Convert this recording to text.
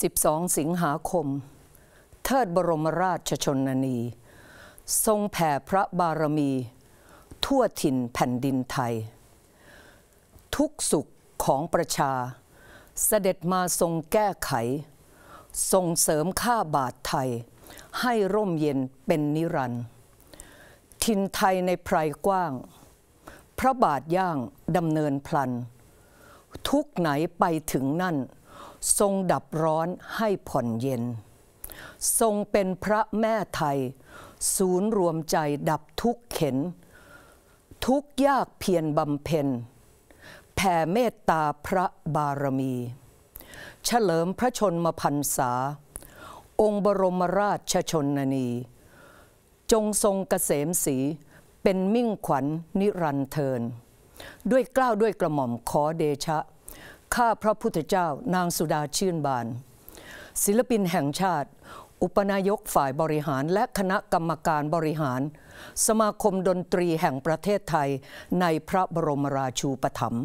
12สิงหาคม เทิดบรมราชชนนี ทรงแผ่พระบารมี ทั่วถิ่นแผ่นดินไทย ทุกสุขของประชาเสด็จมาทรงแก้ไขทรงเสริมค่าบาทไทย ให้ร่มเย็นเป็นนิรันดร์ถิ่นไทยในไพรกว้าง พระบาทย่างดำเนินพลัน ทุกไหนไปถึงนั่นทรงดับร้อนให้ผ่อนเย็น ทรงเป็นพระแม่ไทย ศูนย์รวมใจดับทุกเข็น ทุกยากเพียรบำเพ็ญแผ่เมตตาพระบารมี เฉลิมพระชนมพรรษา องค์บรมราชชนนี จงทรงเกษมสีเป็นมิ่งขวัญนิรันเทิน ด้วยกล้าวด้วยกระหม่อมขอเดชะข้าพระพุทธเจ้านางสุดาชื่นบาน ศิลปินแห่งชาติ อุปนายกฝ่ายบริหารและคณะกรรมการบริหาร สมาคมดนตรีแห่งประเทศไทยในพระบรมราชูปถัมภ์